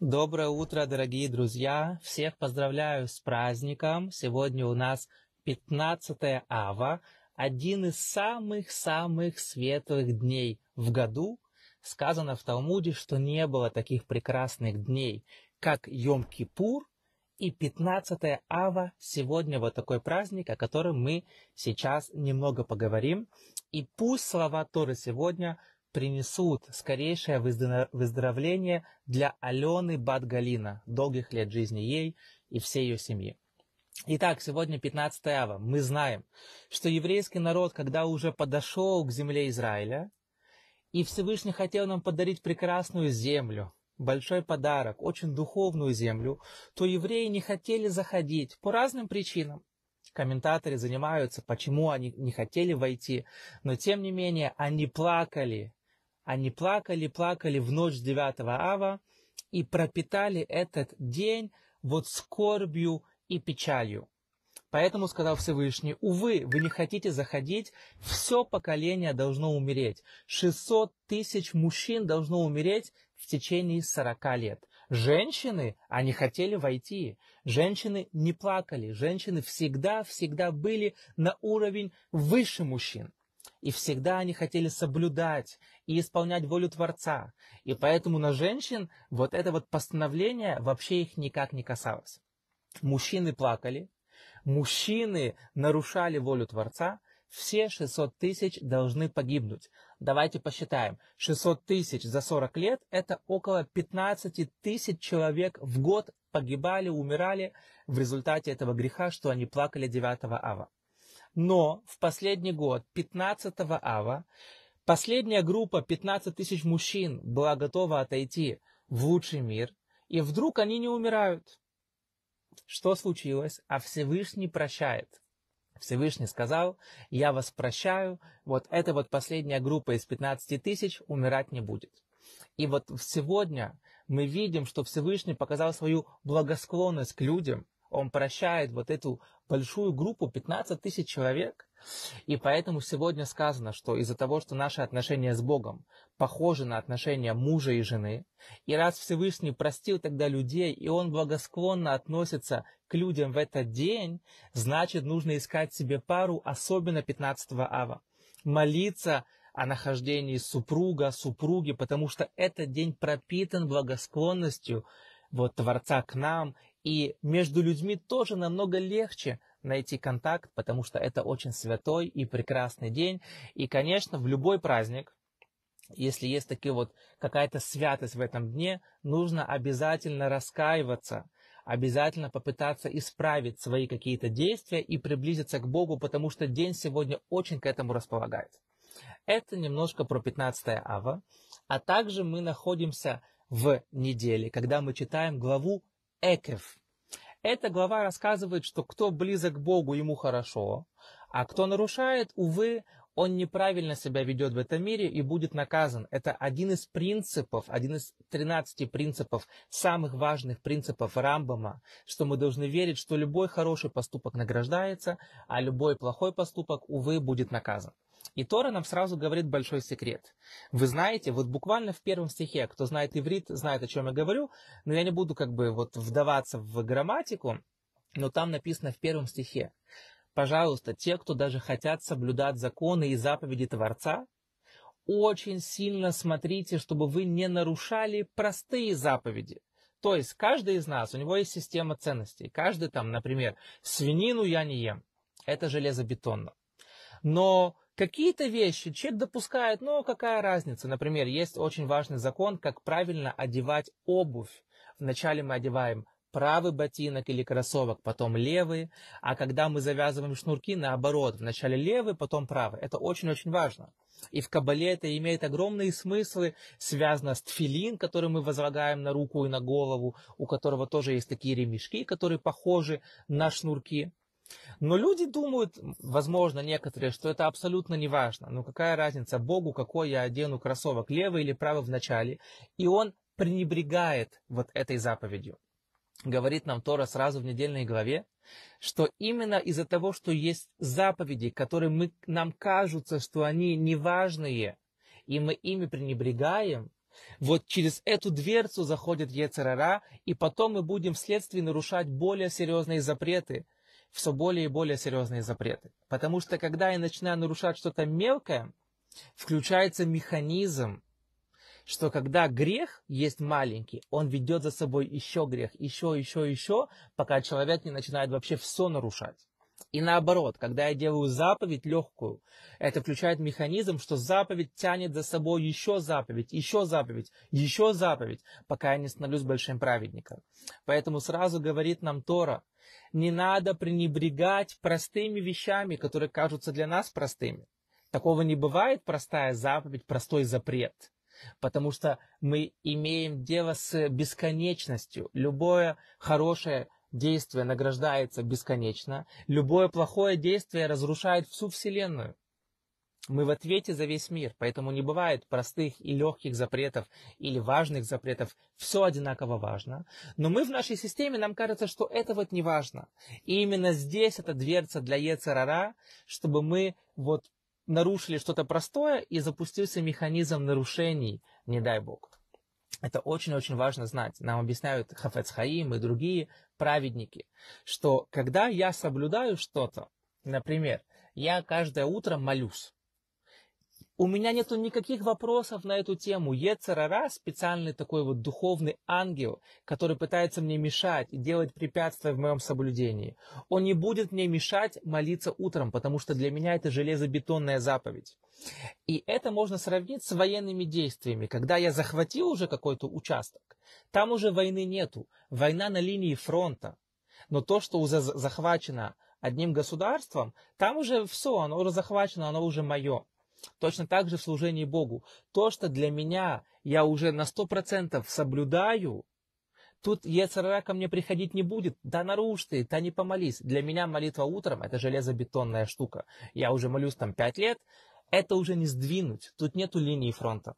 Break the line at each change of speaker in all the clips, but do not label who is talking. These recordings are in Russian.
Доброе утро, дорогие друзья! Всех поздравляю с праздником! Сегодня у нас 15 ава, один из самых-самых светлых дней в году. Сказано в Талмуде, что не было таких прекрасных дней, как Йом-Кипур и 15 ава. Сегодня вот такой праздник, о котором мы сейчас немного поговорим. И пусть слова Торы сегодня принесут скорейшее выздоровление для Алены Бадгалина, долгих лет жизни ей и всей ее семьи. Итак, сегодня 15 ава. Мы знаем, что еврейский народ, когда уже подошел к земле Израиля, и Всевышний хотел нам подарить прекрасную землю, большой подарок, очень духовную землю, то евреи не хотели заходить по разным причинам комментаторы занимаются, почему они не хотели войти, но тем не менее они плакали, они плакали, плакали в ночь 9 ава и пропитали этот день вот скорбью и печалью. Поэтому сказал Всевышний, увы, вы не хотите заходить, все поколение должно умереть. 600 тысяч мужчин должно умереть в течение 40 лет. Женщины, они хотели войти. Женщины не плакали. Женщины всегда-всегда были на уровень выше мужчин. И всегда они хотели соблюдать и исполнять волю Творца. И поэтому на женщин вот это вот постановление вообще их никак не касалось. Мужчины плакали, мужчины нарушали волю Творца, все 600 тысяч должны погибнуть. Давайте посчитаем. 600 тысяч за 40 лет – это около 15 тысяч человек в год погибали, умирали в результате этого греха, что они плакали 9 ава. Но в последний год, 15 ава, последняя группа 15 тысяч мужчин была готова отойти в лучший мир, и вдруг они не умирают. Что случилось? А Всевышний прощает. Всевышний сказал, я вас прощаю, вот эта вот последняя группа из 15 тысяч умирать не будет. И вот сегодня мы видим, что Всевышний показал свою благосклонность к людям, он прощает вот эту большую группу, 15 тысяч человек. И поэтому сегодня сказано, что из-за того, что наши отношения с Богом похожи на отношения мужа и жены, и раз Всевышний простил тогда людей, и он благосклонно относится к людям в этот день, значит, нужно искать себе пару, особенно 15 ава. Молиться о нахождении супруга, супруги, потому что этот день пропитан благосклонностью вот Творца к нам и между людьми тоже намного легче найти контакт, потому что это очень святой и прекрасный день. И, конечно, в любой праздник, если есть такие вот какая-то святость в этом дне, нужно обязательно раскаиваться, обязательно попытаться исправить свои какие-то действия и приблизиться к Богу, потому что день сегодня очень к этому располагает. Это немножко про 15 ава, а также мы находимся в неделе, когда мы читаем главу Экев. Эта глава рассказывает, что кто близок к Богу, ему хорошо, а кто нарушает, увы, он неправильно себя ведет в этом мире и будет наказан. Это один из принципов, один из 13 принципов, самых важных принципов Рамбама, что мы должны верить, что любой хороший поступок награждается, а любой плохой поступок, увы, будет наказан. И Тора нам сразу говорит большой секрет. Вы знаете, вот буквально в первом стихе, а кто знает иврит, знает, о чем я говорю, но я не буду как бы вот вдаваться в грамматику, но там написано в первом стихе пожалуйста, те, кто даже хотят соблюдать законы и заповеди Творца, очень сильно смотрите, чтобы вы не нарушали простые заповеди. То есть каждый из нас, у него есть система ценностей. Каждый там, например, свинину я не ем. Это железобетонно. Но какие-то вещи человек допускает, но какая разница. Например, есть очень важный закон, как правильно одевать обувь. Вначале мы одеваем правый ботинок или кроссовок, потом левый. А когда мы завязываем шнурки, наоборот, вначале левый, потом правый. Это очень-очень важно. И в Кабале это имеет огромные смыслы, связано с тфилин, который мы возлагаем на руку и на голову, у которого тоже есть такие ремешки, которые похожи на шнурки. Но люди думают, возможно, некоторые, что это абсолютно не важно. Ну какая разница Богу, какой я одену кроссовок, левый или правый в начале? И он пренебрегает вот этой заповедью говорит нам Тора сразу в недельной главе, что именно из-за того, что есть заповеди, которые мы, нам кажутся, что они неважные, и мы ими пренебрегаем, вот через эту дверцу заходит Ецерара, и потом мы будем вследствие нарушать более серьезные запреты, все более и более серьезные запреты. Потому что когда я начинаю нарушать что-то мелкое, включается механизм, что когда грех есть маленький, он ведет за собой еще грех, еще, еще, еще, пока человек не начинает вообще все нарушать. И наоборот, когда я делаю заповедь легкую, это включает механизм, что заповедь тянет за собой еще заповедь, еще заповедь, еще заповедь, пока я не становлюсь большим праведником. Поэтому сразу говорит нам Тора, не надо пренебрегать простыми вещами, которые кажутся для нас простыми. Такого не бывает простая заповедь, простой запрет потому что мы имеем дело с бесконечностью. Любое хорошее действие награждается бесконечно, любое плохое действие разрушает всю Вселенную. Мы в ответе за весь мир, поэтому не бывает простых и легких запретов или важных запретов. Все одинаково важно. Но мы в нашей системе, нам кажется, что это вот не важно. И именно здесь эта дверца для Ецарара, чтобы мы вот нарушили что-то простое и запустился механизм нарушений, не дай бог. Это очень-очень важно знать. Нам объясняют Хафец Хаим и другие праведники, что когда я соблюдаю что-то, например, я каждое утро молюсь, у меня нету никаких вопросов на эту тему. Ецерара – специальный такой вот духовный ангел, который пытается мне мешать и делать препятствия в моем соблюдении. Он не будет мне мешать молиться утром, потому что для меня это железобетонная заповедь. И это можно сравнить с военными действиями. Когда я захватил уже какой-то участок, там уже войны нету. Война на линии фронта. Но то, что уже захвачено одним государством, там уже все, оно уже захвачено, оно уже мое. Точно так же в служении Богу. То, что для меня я уже на 100% соблюдаю, тут Ецарара ко мне приходить не будет. Да нарушь ты, да не помолись. Для меня молитва утром – это железобетонная штука. Я уже молюсь там 5 лет, это уже не сдвинуть, тут нету линии фронта.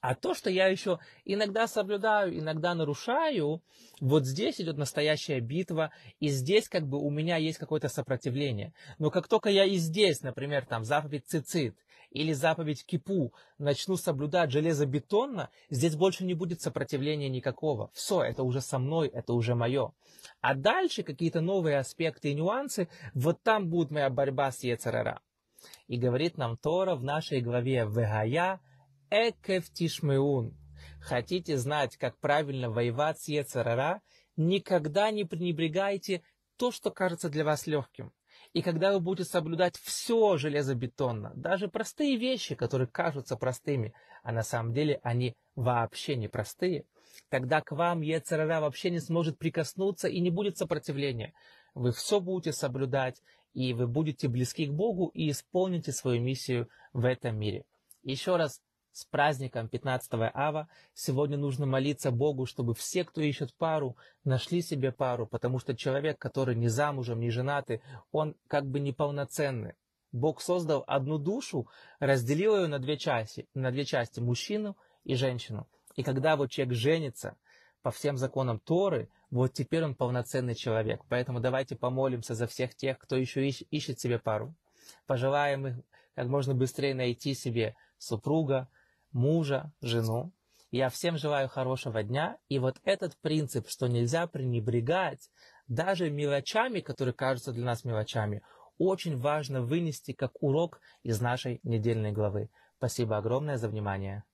А то, что я еще иногда соблюдаю, иногда нарушаю, вот здесь идет настоящая битва, и здесь как бы у меня есть какое-то сопротивление. Но как только я и здесь, например, там заповедь цицит или заповедь кипу начну соблюдать железобетонно, здесь больше не будет сопротивления никакого. Все, это уже со мной, это уже мое. А дальше какие-то новые аспекты и нюансы, вот там будет моя борьба с Ецерара. И говорит нам Тора в нашей главе «Вегая» Экеф Хотите знать, как правильно воевать с Ецарара? Никогда не пренебрегайте то, что кажется для вас легким. И когда вы будете соблюдать все железобетонно, даже простые вещи, которые кажутся простыми, а на самом деле они вообще не простые, тогда к вам Ецарара вообще не сможет прикоснуться и не будет сопротивления. Вы все будете соблюдать, и вы будете близки к Богу и исполните свою миссию в этом мире. Еще раз с праздником 15 ава сегодня нужно молиться Богу, чтобы все, кто ищет пару, нашли себе пару, потому что человек, который не замужем, не женатый, он как бы неполноценный. Бог создал одну душу, разделил ее на две части, на две части мужчину и женщину. И когда вот человек женится, по всем законам Торы, вот теперь он полноценный человек. Поэтому давайте помолимся за всех тех, кто еще ищет, ищет себе пару. Пожелаем их как можно быстрее найти себе супруга, мужа, жену. Я всем желаю хорошего дня. И вот этот принцип, что нельзя пренебрегать даже мелочами, которые кажутся для нас мелочами, очень важно вынести как урок из нашей недельной главы. Спасибо огромное за внимание.